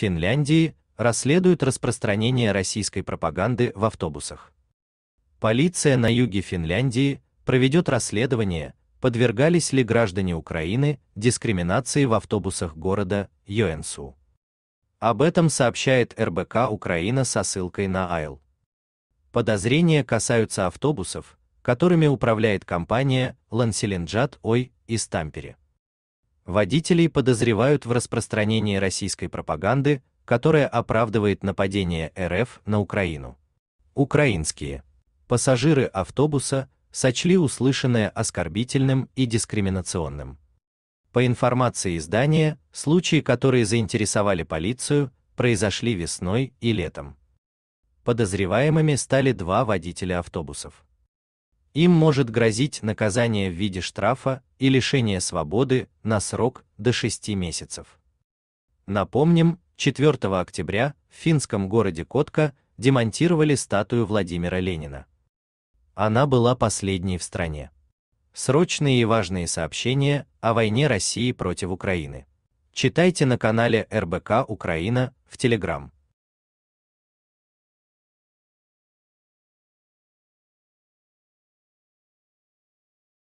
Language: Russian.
Финляндии расследуют распространение российской пропаганды в автобусах. Полиция на юге Финляндии проведет расследование, подвергались ли граждане Украины дискриминации в автобусах города Йоэнсу. Об этом сообщает РБК Украина со ссылкой на Айл. Подозрения касаются автобусов, которыми управляет компания Ланселинджат Ой из Тампере. Водителей подозревают в распространении российской пропаганды, которая оправдывает нападение РФ на Украину. Украинские пассажиры автобуса сочли услышанное оскорбительным и дискриминационным. По информации издания, случаи, которые заинтересовали полицию, произошли весной и летом. Подозреваемыми стали два водителя автобусов. Им может грозить наказание в виде штрафа и лишения свободы на срок до 6 месяцев. Напомним, 4 октября в финском городе Котка демонтировали статую Владимира Ленина. Она была последней в стране. Срочные и важные сообщения о войне России против Украины. Читайте на канале РБК Украина в Телеграм.